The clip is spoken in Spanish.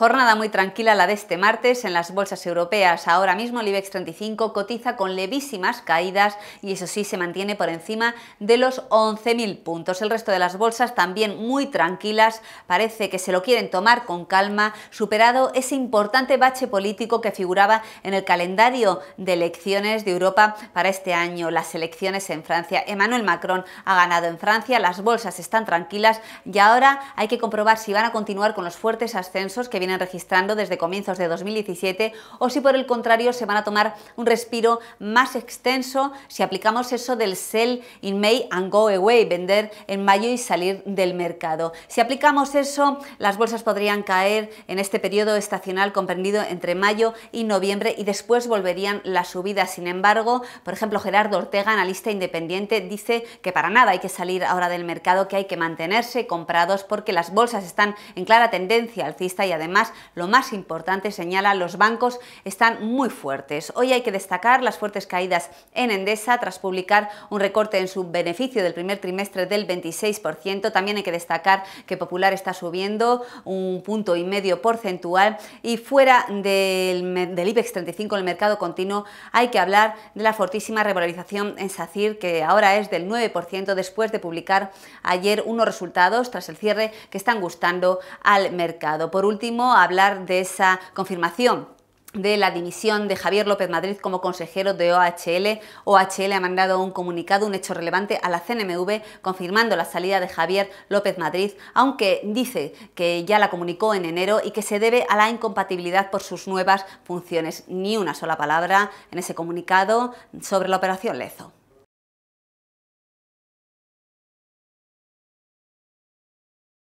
Jornada muy tranquila la de este martes en las bolsas europeas. Ahora mismo el IBEX 35 cotiza con levísimas caídas y eso sí se mantiene por encima de los 11.000 puntos. El resto de las bolsas también muy tranquilas, parece que se lo quieren tomar con calma, superado ese importante bache político que figuraba en el calendario de elecciones de Europa para este año, las elecciones en Francia. Emmanuel Macron ha ganado en Francia, las bolsas están tranquilas y ahora hay que comprobar si van a continuar con los fuertes ascensos que vienen registrando desde comienzos de 2017 o si por el contrario se van a tomar un respiro más extenso si aplicamos eso del sell in May and go away, vender en mayo y salir del mercado. Si aplicamos eso, las bolsas podrían caer en este periodo estacional comprendido entre mayo y noviembre y después volverían las subidas. Sin embargo, por ejemplo, Gerardo Ortega, analista independiente, dice que para nada hay que salir ahora del mercado, que hay que mantenerse comprados porque las bolsas están en clara tendencia alcista y además lo más importante, señala, los bancos están muy fuertes. Hoy hay que destacar las fuertes caídas en Endesa tras publicar un recorte en su beneficio del primer trimestre del 26%. También hay que destacar que Popular está subiendo un punto y medio porcentual y fuera del, del IBEX 35, el mercado continuo, hay que hablar de la fortísima revalorización en SACIR que ahora es del 9% después de publicar ayer unos resultados tras el cierre que están gustando al mercado. Por último, hablar de esa confirmación de la dimisión de Javier López Madrid como consejero de OHL. OHL ha mandado un comunicado, un hecho relevante a la CNMV confirmando la salida de Javier López Madrid, aunque dice que ya la comunicó en enero y que se debe a la incompatibilidad por sus nuevas funciones. Ni una sola palabra en ese comunicado sobre la operación Lezo.